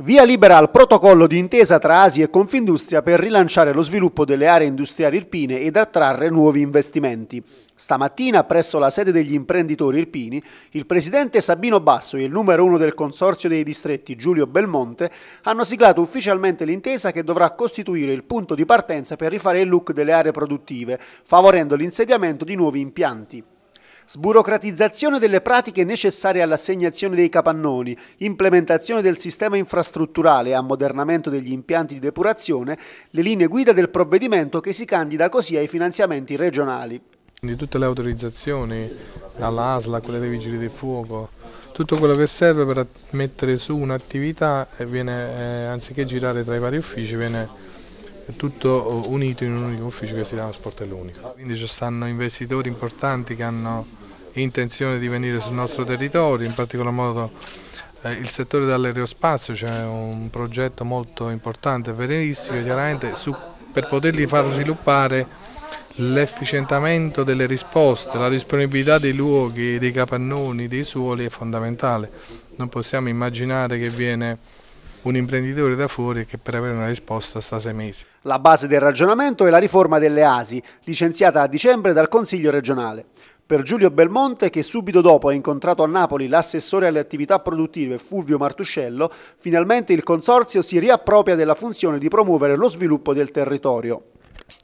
Via libera al protocollo di intesa tra ASI e Confindustria per rilanciare lo sviluppo delle aree industriali irpine ed attrarre nuovi investimenti. Stamattina, presso la sede degli imprenditori irpini, il presidente Sabino Basso e il numero uno del Consorzio dei distretti Giulio Belmonte hanno siglato ufficialmente l'intesa che dovrà costituire il punto di partenza per rifare il look delle aree produttive, favorendo l'insediamento di nuovi impianti sburocratizzazione delle pratiche necessarie all'assegnazione dei capannoni, implementazione del sistema infrastrutturale e ammodernamento degli impianti di depurazione, le linee guida del provvedimento che si candida così ai finanziamenti regionali. Quindi tutte le autorizzazioni, dalla ASLA, quelle dei vigili del fuoco, tutto quello che serve per mettere su un'attività, viene, eh, anziché girare tra i vari uffici, viene tutto eh, unito in un unico ufficio che si chiama Sportello Unico. Quindi ci stanno investitori importanti che hanno intenzione di venire sul nostro territorio, in particolar modo eh, il settore dell'aerospazio, c'è cioè un progetto molto importante, verissimo chiaramente, su, per poterli far sviluppare l'efficientamento delle risposte, la disponibilità dei luoghi, dei capannoni, dei suoli è fondamentale. Non possiamo immaginare che viene un imprenditore da fuori che per avere una risposta sta sei mesi. La base del ragionamento è la riforma delle ASI, licenziata a dicembre dal Consiglio regionale. Per Giulio Belmonte, che subito dopo ha incontrato a Napoli l'assessore alle attività produttive Fulvio Martuscello, finalmente il Consorzio si riappropria della funzione di promuovere lo sviluppo del territorio.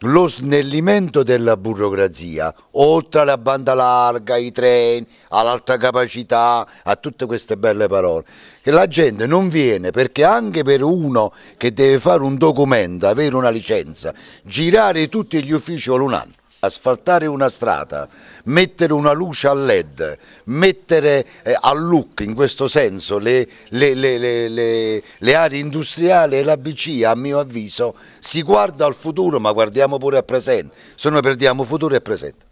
Lo snellimento della burocrazia, oltre alla banda larga, ai treni, all'alta capacità, a tutte queste belle parole, che la gente non viene perché anche per uno che deve fare un documento, avere una licenza, girare tutti gli uffici o l'un anno asfaltare una strada, mettere una luce a led, mettere eh, a look in questo senso le, le, le, le aree industriali e l'ABC a mio avviso si guarda al futuro ma guardiamo pure al presente, se noi perdiamo futuro e presente.